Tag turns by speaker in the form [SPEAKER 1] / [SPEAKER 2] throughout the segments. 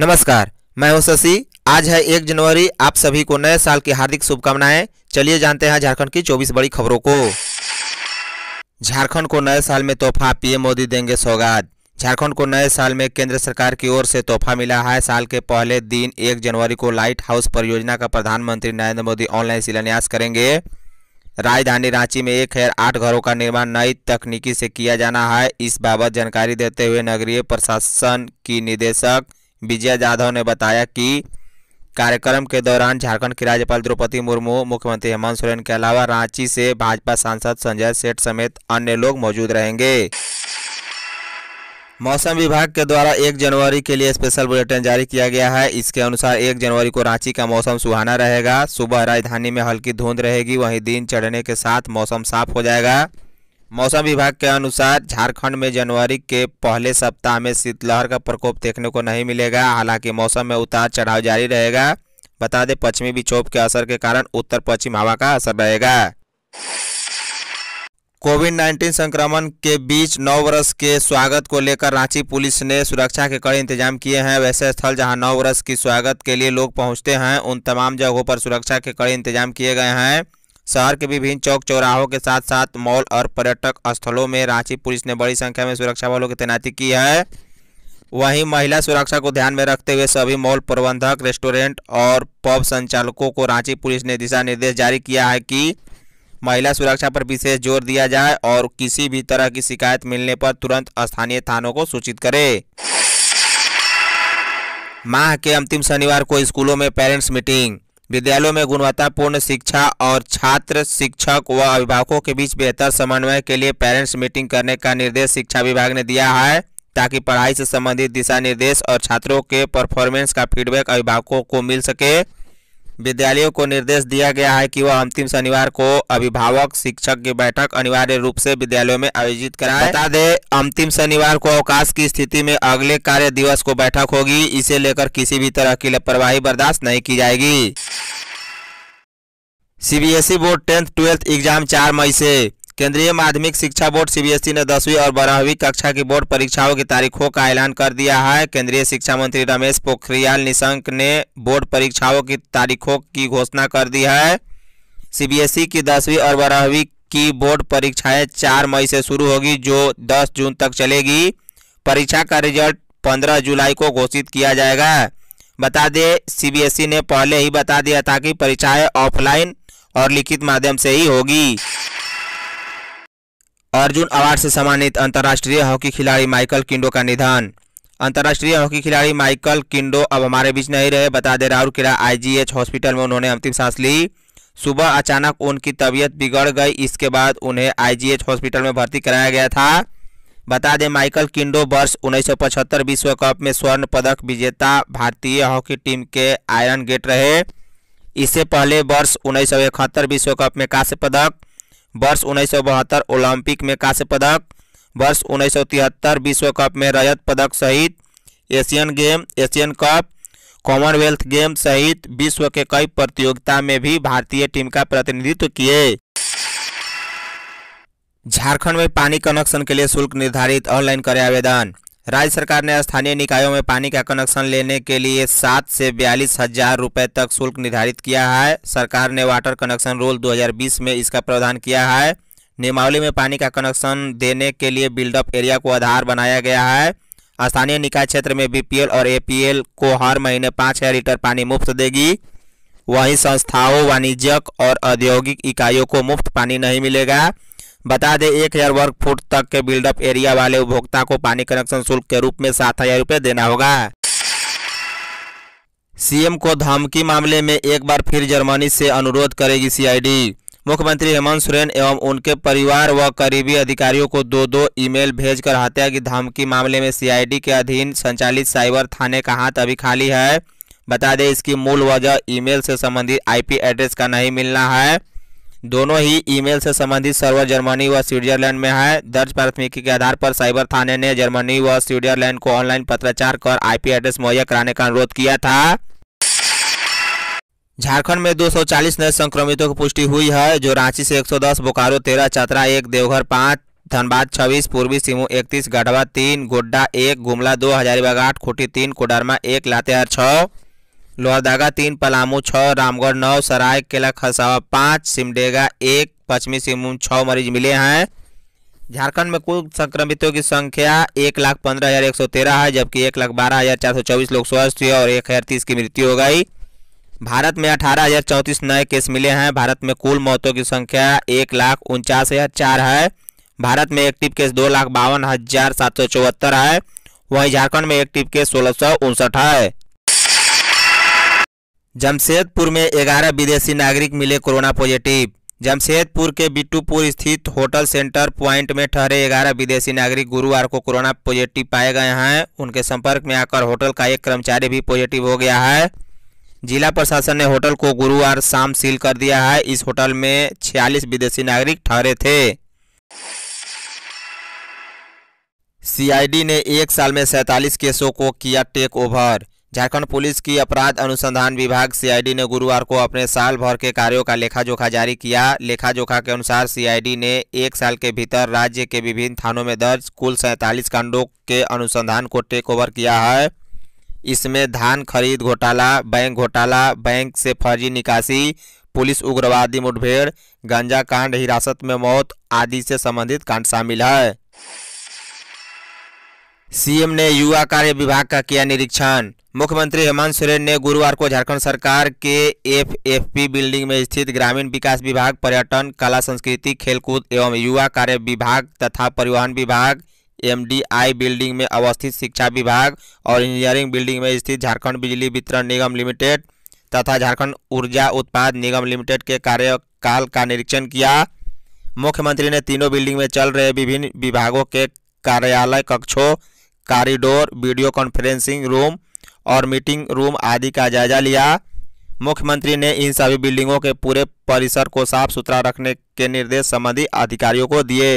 [SPEAKER 1] नमस्कार मैं हूं शशि आज है एक जनवरी आप सभी को नए साल की हार्दिक शुभकामनाएं चलिए जानते हैं झारखंड की 24 बड़ी खबरों को झारखंड को नए साल में तोहफा पीएम मोदी देंगे सौगात झारखंड को नए साल में केंद्र सरकार की ओर से तोहफा मिला है साल के पहले दिन एक जनवरी को लाइट हाउस परियोजना का प्रधानमंत्री नरेंद्र मोदी ऑनलाइन शिलान्यास करेंगे राजधानी रांची में एक हजार आठ घरों का निर्माण नई तकनीकी से किया जाना है इस बाबत जानकारी देते हुए नगरीय प्रशासन की निदेशक विजया जाधव ने बताया कि कार्यक्रम के दौरान झारखंड के राज्यपाल द्रौपदी मुर्मू मुख्यमंत्री हेमंत सोरेन के अलावा रांची से भाजपा सांसद संजय सेठ समेत अन्य लोग मौजूद रहेंगे मौसम विभाग के द्वारा 1 जनवरी के लिए स्पेशल बुलेटिन जारी किया गया है इसके अनुसार 1 जनवरी को रांची का मौसम सुहाना रहेगा सुबह राजधानी में हल्की धुंध रहेगी वहीं दिन चढ़ने के साथ मौसम साफ हो जाएगा मौसम विभाग के अनुसार झारखंड में जनवरी के पहले सप्ताह में शीतलहर का प्रकोप देखने को नहीं मिलेगा हालांकि मौसम में उतार चढ़ाव जारी रहेगा बता दें पश्चिमी विक्षोभ के असर के कारण उत्तर पश्चिम हवा का असर रहेगा कोविड 19 संक्रमण के बीच नौ वर्ष के स्वागत को लेकर रांची पुलिस ने सुरक्षा के कड़े इंतजाम किए हैं वैसे स्थल जहां नौ वर्ष की स्वागत के लिए लोग पहुंचते हैं उन तमाम जगहों पर सुरक्षा के कड़े इंतजाम किए गए हैं शहर के विभिन्न चौक चौराहों के साथ साथ मॉल और पर्यटक स्थलों में रांची पुलिस ने बड़ी संख्या में सुरक्षा बलों की तैनाती की है वहीं महिला सुरक्षा को ध्यान में रखते हुए सभी मॉल प्रबंधक रेस्टोरेंट और पब संचालकों को रांची पुलिस ने दिशा निर्देश जारी किया है कि महिला सुरक्षा पर विशेष जोर दिया जाए और किसी भी तरह की शिकायत मिलने पर तुरंत स्थानीय थानों को सूचित करे माह के अंतिम शनिवार को स्कूलों में पेरेंट्स मीटिंग विद्यालयों में गुणवत्तापूर्ण शिक्षा और छात्र शिक्षक व अभिभावकों के बीच बेहतर समन्वय के लिए पेरेंट्स मीटिंग करने का निर्देश शिक्षा विभाग ने दिया है ताकि पढ़ाई से संबंधित दिशा निर्देश और छात्रों के परफॉर्मेंस का फीडबैक अभिभावकों को मिल सके विद्यालयों को निर्देश दिया गया है कि वह अंतिम शनिवार को अभिभावक शिक्षक की बैठक अनिवार्य रूप से विद्यालयों में आयोजित कराए बता दे अंतिम शनिवार को अवकाश की स्थिति में अगले कार्य दिवस को बैठक होगी इसे लेकर किसी भी तरह की लापरवाही बर्दाश्त नहीं की जाएगी CBSE board tenth twelfth exam चार मई से केंद्रीय माध्यमिक शिक्षा बोर्ड सीबीएसई ने दसवीं और बारहवीं कक्षा की बोर्ड परीक्षाओं की तारीखों का ऐलान कर दिया है केंद्रीय शिक्षा मंत्री रमेश पोखरियाल निशंक ने बोर्ड परीक्षाओं की तारीखों की घोषणा कर दी है सीबीएसई की दसवीं और बारहवीं की बोर्ड परीक्षाएं चार मई से शुरू होगी जो दस जून तक चलेगी परीक्षा का रिजल्ट पंद्रह जुलाई को घोषित किया जाएगा बता दें सीबीएसई ने पहले ही बता दिया था कि परीक्षाएं ऑफलाइन और लिखित माध्यम से ही होगी अर्जुन अवार्ड से सम्मानित अंतर्राष्ट्रीय हॉकी खिलाड़ी माइकल किंडो का निधन अंतर्राष्ट्रीय हॉकी खिलाड़ी माइकल किंडो अब हमारे बीच नहीं रहे बता दे राहुल राउरकेला आईजीएच हॉस्पिटल में उन्होंने अंतिम सांस ली सुबह अचानक उनकी तबीयत बिगड़ गई इसके बाद उन्हें आईजीएच हॉस्पिटल में भर्ती कराया गया था बता दें माइकल किंडो वर्ष उन्नीस विश्व कप में स्वर्ण पदक विजेता भारतीय हॉकी टीम के आयरन गेट रहे इससे पहले वर्ष उन्नीस विश्व कप में कांस्य पदक वर्ष उन्नीस ओलंपिक में कांस्य पदक वर्ष उन्नीस विश्व कप में रजत पदक सहित Asian game Asian cup Commonwealth game सहित विश्व के कई प्रतियोगिता में भी भारतीय टीम का प्रतिनिधित्व किए झारखंड में पानी कनेक्शन के लिए शुल्क निर्धारित ऑनलाइन करें आवेदन राज्य सरकार ने स्थानीय निकायों में पानी का कनेक्शन लेने के लिए सात से बयालीस हजार रुपये तक शुल्क निर्धारित किया है सरकार ने वाटर कनेक्शन रोल 2020 में इसका प्रावधान किया है नियमावली में पानी का कनेक्शन देने के लिए बिल्डअप एरिया को आधार बनाया गया है स्थानीय निकाय क्षेत्र में बीपीएल और एपीएल को हर महीने पाँच लीटर पानी मुफ्त देगी वहीं संस्थाओं वाणिज्यक और औद्योगिक इकाइयों को मुफ्त पानी नहीं मिलेगा बता दें एक हजार वर्ग फुट तक के बिल्डअप एरिया वाले उपभोक्ता को पानी कनेक्शन शुल्क के रूप में सात हजार रुपये देना होगा सीएम को धमकी मामले में एक बार फिर जर्मनी से अनुरोध करेगी सीआईडी मुख्यमंत्री हेमंत सोरेन एवं उनके परिवार व करीबी अधिकारियों को दो दो ईमेल भेजकर हत्या की धमकी मामले में सीआईडी के अधीन संचालित साइबर थाने का हाथ अभी खाली है बता दें इसकी मूल वजह ईमेल से संबंधित आईपी एड्रेस का नहीं मिलना है दोनों ही ईमेल से संबंधित सर्वर जर्मनी व स्विट्जरलैंड में है दर्ज प्राथमिकी के आधार पर साइबर थाने ने जर्मनी व स्विट्जरलैंड को ऑनलाइन पत्राचार कर आईपी एड्रेस मुहैया कराने का अनुरोध किया था झारखंड में 240 नए संक्रमितों की पुष्टि हुई है जो रांची से 110, बोकारो 13, चतरा एक देवघर पांच धनबाद छब्बीस पूर्वी सिंहू इकतीस गढ़वा तीन गोड्डा एक गुमला दो हजारीबाग आठ खूटी तीन कोडरमा एक लातेहार छः लोहरदगा तीन पलामू छः रामगढ़ नौ सराय केला खसावा पाँच सिमडेगा एक पश्चिमी सिंहभूम छः मरीज मिले हैं झारखंड में कुल संक्रमितों की संख्या एक लाख पंद्रह हज़ार एक सौ तेरह है जबकि एक लाख बारह हज़ार चार सौ चौबीस लोग स्वस्थ हुए और एक हज़ार तीस की मृत्यु हो गई भारत में अठारह हज़ार चौंतीस नए केस मिले हैं भारत में कुल मौतों की संख्या एक लाख उनचास हज़ार चार है भारत में एक्टिव केस दो लाख बावन हज़ार सात सौ चौहत्तर है वहीं झारखंड में एक्टिव केस सोलह सौ उनसठ है जमशेदपुर में ग्यारह विदेशी नागरिक मिले कोरोना पॉजिटिव जमशेदपुर के बिट्टूपुर स्थित होटल सेंटर पॉइंट में ठहरे ग्यारह विदेशी नागरिक गुरुवार को कोरोना पॉजिटिव पाए गए हैं उनके संपर्क में आकर होटल का एक कर्मचारी भी पॉजिटिव हो गया है जिला प्रशासन ने होटल को गुरुवार शाम सील कर दिया है इस होटल में छियालीस विदेशी नागरिक ठहरे थे सीआईडी ने एक साल में सैतालीस केसों को किया टेक ओवर झारखंड पुलिस की अपराध अनुसंधान विभाग सीआईडी ने गुरुवार को अपने साल भर के कार्यों का लेखा जोखा जारी किया लेखा जोखा के अनुसार सीआईडी ने एक साल के भीतर राज्य के विभिन्न थानों में दर्ज कुल सैंतालीस कांडों के अनुसंधान को टेक ओवर किया है इसमें धान खरीद घोटाला बैंक घोटाला बैंक से फर्जी निकासी पुलिस उग्रवादी मुठभेड़ गंजा कांड हिरासत में मौत आदि से संबंधित कांड शामिल है सीएम ने युवा कार्य विभाग का किया निरीक्षण मुख्यमंत्री हेमंत सोरेन ने गुरुवार को झारखंड सरकार के एफएफपी बिल्डिंग में स्थित ग्रामीण विकास विभाग पर्यटन कला संस्कृति खेलकूद एवं युवा कार्य विभाग तथा परिवहन विभाग एमडीआई बिल्डिंग में अवस्थित शिक्षा विभाग और इंजीनियरिंग बिल्डिंग में स्थित झारखंड बिजली वितरण निगम लिमिटेड तथा झारखंड ऊर्जा उत्पाद निगम लिमिटेड के कार्यकाल का निरीक्षण किया मुख्यमंत्री ने तीनों बिल्डिंग में चल रहे विभिन्न विभागों के कार्यालय कक्षों कॉरिडोर वीडियो कॉन्फ्रेंसिंग रूम और मीटिंग रूम आदि का जायजा लिया मुख्यमंत्री ने इन सभी बिल्डिंगों के पूरे परिसर को साफ सुथरा रखने के निर्देश संबंधी अधिकारियों को दिए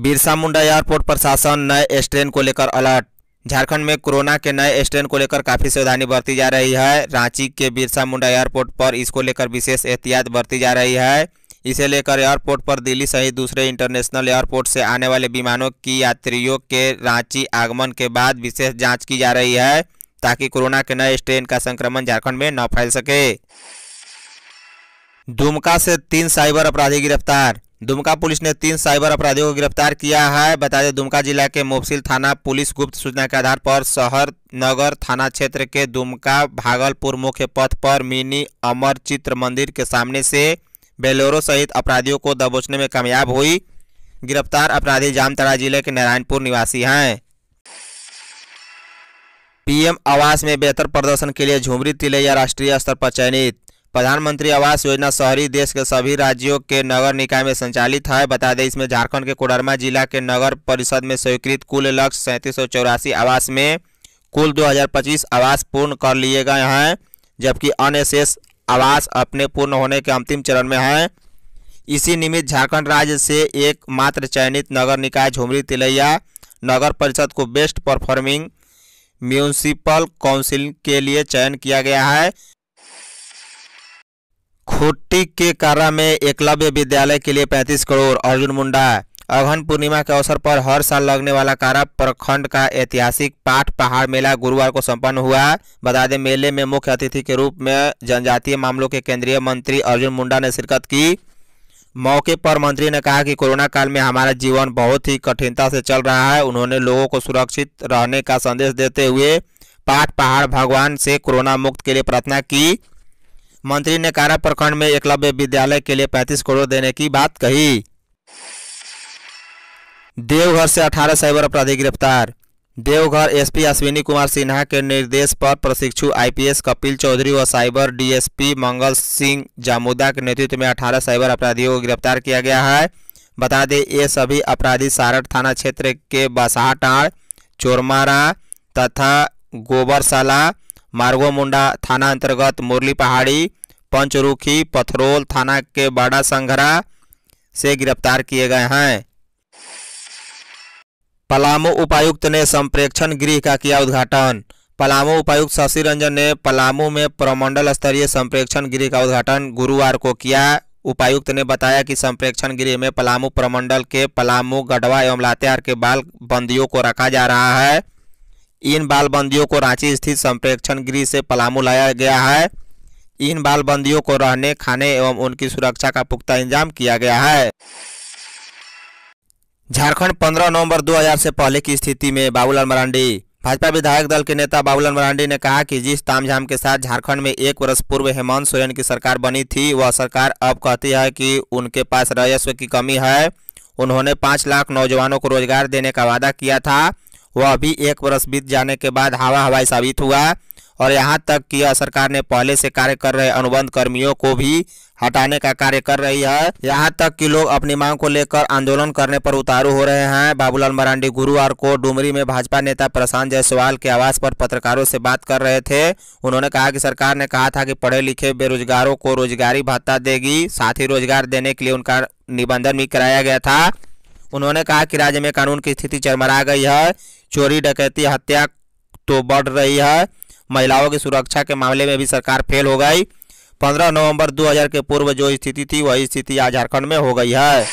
[SPEAKER 1] बिरसा मुंडा एयरपोर्ट प्रशासन नए स्ट्रेन को लेकर अलर्ट झारखंड में कोरोना के नए स्ट्रेन को लेकर काफ़ी सावधानी बरती जा रही है रांची के बिरसा मुंडा एयरपोर्ट पर इसको लेकर विशेष एहतियात बरती जा रही है इसे लेकर एयरपोर्ट पर दिल्ली सहित दूसरे इंटरनेशनल एयरपोर्ट से आने वाले विमानों की यात्रियों के रांची आगमन के बाद विशेष जाँच की जा रही है ताकि कोरोना के नए स्ट्रेन का संक्रमण झारखंड में न फैल सके दुमका से तीन साइबर अपराधी गिरफ्तार दुमका पुलिस ने तीन साइबर अपराधियों को गिरफ्तार किया है बता दें दुमका जिला के मोफसिल थाना पुलिस गुप्त सूचना के आधार पर शहर नगर थाना क्षेत्र के दुमका भागलपुर मुख्य पथ पर मिनी अमर चित्र मंदिर के सामने से बेलोरो सहित अपराधियों को दबोचने में कामयाब हुई गिरफ्तार अपराधी जामतड़ा जिले के नारायणपुर निवासी हैं पीएम आवास में बेहतर प्रदर्शन के लिए झुमरी तिलैया राष्ट्रीय स्तर पर चयनित प्रधानमंत्री आवास योजना शहरी देश के सभी राज्यों के नगर निकाय में संचालित है बता दें इसमें झारखंड के कोडरमा जिला के नगर परिषद में स्वीकृत कुल लक्ष्य सैंतीस आवास में कुल 2025 आवास पूर्ण कर लिए गए हैं जबकि अन्य शेष आवास अपने पूर्ण होने के अंतिम चरण में है इसी निमित्त झारखंड राज्य से एकमात्र चयनित नगर निकाय झुमरी तिलैया नगर परिषद को बेस्ट परफॉर्मिंग म्यूनसिपल काउंसिल के लिए चयन किया गया है खुट्टी के कारा में एकलव्य विद्यालय के लिए पैंतीस करोड़ अर्जुन मुंडा अगहन पूर्णिमा के अवसर पर हर साल लगने वाला कारा प्रखंड का ऐतिहासिक पाठ पहाड़ मेला गुरुवार को संपन्न हुआ बता दें मेले में मुख्य अतिथि के रूप में जनजातीय मामलों के केंद्रीय मंत्री अर्जुन मुंडा ने शिरकत की मौके पर मंत्री ने कहा कि कोरोना काल में हमारा जीवन बहुत ही कठिनता से चल रहा है उन्होंने लोगों को सुरक्षित रहने का संदेश देते हुए पाठ पहाड़ भगवान से कोरोना मुक्त के लिए प्रार्थना की मंत्री ने कारा प्रखंड में एकलव्य विद्यालय के लिए पैंतीस करोड़ देने की बात कही देवघर से 18 साइबर अपराधी गिरफ्तार देवघर एसपी अश्विनी कुमार सिन्हा के निर्देश पर प्रशिक्षु आईपीएस कपिल चौधरी व साइबर डीएसपी मंगल सिंह जामुदा के नेतृत्व में अठारह साइबर अपराधियों को गिरफ्तार किया गया है बता दें ये सभी अपराधी सारठ थाना क्षेत्र के बसाहटाड़ चोरमारा तथा गोबरसाला मार्गो मुंडा थाना अंतर्गत मुरली पहाड़ी पंचरुखी पथरोल थाना के बाड़ा संघरा से गिरफ्तार किए गए हैं पलामू उपायुक्त ने संप्रेक्षण गृह का किया उद्घाटन पलामू उपायुक्त शशि रंजन ने पलामू में प्रमंडल स्तरीय संप्रेक्षण गृह का उद्घाटन गुरुवार को किया उपायुक्त ने बताया कि संप्रेक्षण गृह में पलामू प्रमंडल के पलामू गढ़वा एवं लातेहार के बाल बंदियों को रखा जा रहा है इन बाल बंदियों को रांची स्थित संप्रेक्षण गृह से पलामू लाया गया है इन बाल बंदियों को रहने खाने एवं उनकी सुरक्षा का पुख्ता इंतजाम किया गया है झारखंड 15 नवंबर 2000 से पहले की स्थिति में बाबूलाल मरांडी भाजपा विधायक दल के नेता बाबूलाल मरांडी ने कहा कि जिस तामझाम के साथ झारखंड में एक वर्ष पूर्व हेमंत सोरेन की सरकार बनी थी वह सरकार अब कहती है कि उनके पास राजस्व की कमी है उन्होंने पाँच लाख नौजवानों को रोजगार देने का वादा किया था वह अभी एक वर्ष बीत जाने के बाद हवा हवाई साबित हुआ और यहाँ तक कि यह सरकार ने पहले से कार्य कर रहे अनुबंध कर्मियों को भी हटाने का कार्य कर रही है यहाँ तक कि लोग अपनी मांग को लेकर आंदोलन करने पर उतारू हो रहे हैं बाबूलाल मरांडी गुरुवार को डुमरी में भाजपा नेता प्रशांत जायसवाल के आवास पर पत्रकारों से बात कर रहे थे उन्होंने कहा कि सरकार ने कहा था कि पढ़े लिखे बेरोजगारों को रोजगारी भत्ता देगी साथ ही रोजगार देने के लिए उनका निबंधन भी कराया गया था उन्होंने कहा कि राज्य में कानून की स्थिति चरमरा गई है चोरी डकैती हत्या तो बढ़ रही है महिलाओं की सुरक्षा के मामले में भी सरकार फेल हो गई पंद्रह नवंबर 2000 के पूर्व जो स्थिति थी वही स्थिति आज झारखंड में हो गई है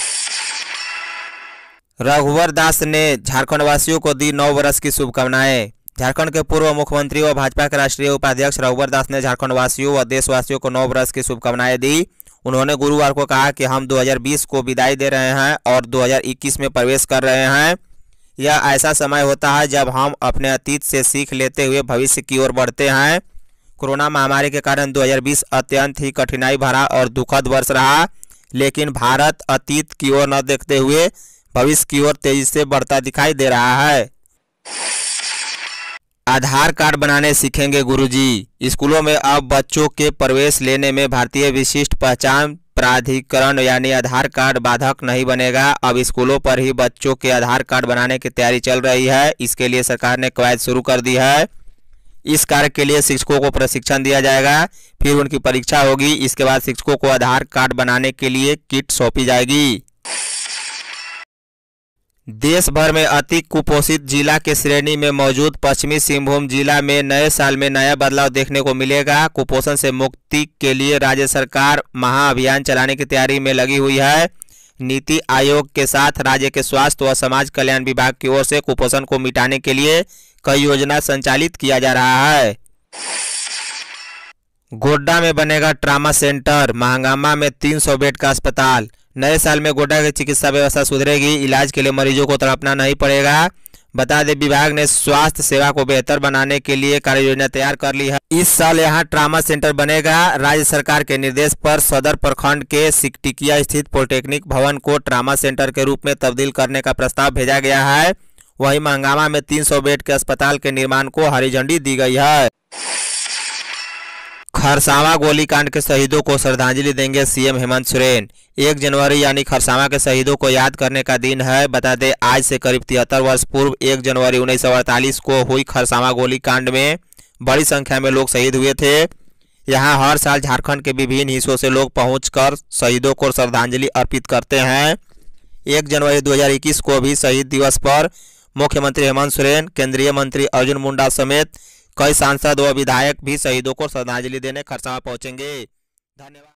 [SPEAKER 1] रघुवर दास ने झारखंड वासियों को दी नौ वर्ष की शुभकामनाएं झारखंड के पूर्व मुख्यमंत्री व भाजपा के राष्ट्रीय उपाध्यक्ष रघुवर दास ने झारखंड वासियों व देशवासियों को नौ वर्ष की शुभकामनाएं दी उन्होंने गुरुवार को कहा कि हम 2020 को विदाई दे रहे हैं और 2021 में प्रवेश कर रहे हैं यह ऐसा समय होता है जब हम अपने अतीत से सीख लेते हुए भविष्य की ओर बढ़ते हैं कोरोना महामारी के कारण 2020 अत्यंत ही कठिनाई भरा और दुखद वर्ष रहा लेकिन भारत अतीत की ओर न देखते हुए भविष्य की ओर तेजी से बढ़ता दिखाई दे रहा है आधार कार्ड बनाने सीखेंगे गुरुजी स्कूलों में अब बच्चों के प्रवेश लेने में भारतीय विशिष्ट पहचान प्राधिकरण यानी आधार कार्ड बाधक नहीं बनेगा अब स्कूलों पर ही बच्चों के आधार कार्ड बनाने की तैयारी चल रही है इसके लिए सरकार ने कवायद शुरू कर दी है इस कार्य के लिए शिक्षकों को प्रशिक्षण दिया जाएगा फिर उनकी परीक्षा होगी इसके बाद शिक्षकों को आधार कार्ड बनाने के लिए किट सौंपी जाएगी देश भर में अति कुपोषित जिला के श्रेणी में मौजूद पश्चिमी सिंहभूम जिला में नए साल में नया बदलाव देखने को मिलेगा कुपोषण से मुक्ति के लिए राज्य सरकार महाअभियान चलाने की तैयारी में लगी हुई है नीति आयोग के साथ राज्य के स्वास्थ्य व समाज कल्याण विभाग की ओर से कुपोषण को मिटाने के लिए कई योजना संचालित किया जा रहा है गोड्डा में बनेगा ट्रामा सेंटर महंगामा में 300 बेड का अस्पताल नए साल में गोड्डा की चिकित्सा व्यवस्था सुधरेगी इलाज के लिए मरीजों को तड़पना नहीं पड़ेगा बता दें विभाग ने स्वास्थ्य सेवा को बेहतर बनाने के लिए कार्य योजना तैयार कर ली है इस साल यहां ट्रामा सेंटर बनेगा राज्य सरकार के निर्देश पर सदर प्रखंड के सिकटिकिया स्थित पॉलिटेक्निक भवन को ट्रामा सेंटर के रूप में तब्दील करने का प्रस्ताव भेजा गया है वहीं महंगामा में 300 बेड के अस्पताल के निर्माण को हरी झंडी दी गई है खरसावा गोलीकांड के शहीदों को श्रद्धांजलि देंगे सीएम हेमंत सोरेन एक जनवरी यानी खरसावा के शहीदों को याद करने का दिन है बता दें आज से करीब तिहत्तर वर्ष पूर्व एक जनवरी उन्नीस को हुई खरसावा गोलीकांड में बड़ी संख्या में लोग शहीद हुए थे यहाँ हर साल झारखंड के विभिन्न हिस्सों से लोग पहुंचकर शहीदों को श्रद्धांजलि अर्पित करते हैं एक जनवरी 2021 को भी शहीद दिवस पर मुख्यमंत्री हेमंत सोरेन केंद्रीय मंत्री अर्जुन मुंडा समेत कई सांसद व विधायक भी शहीदों को श्रद्धांजलि देने खरसावा पहुंचेंगे धन्यवाद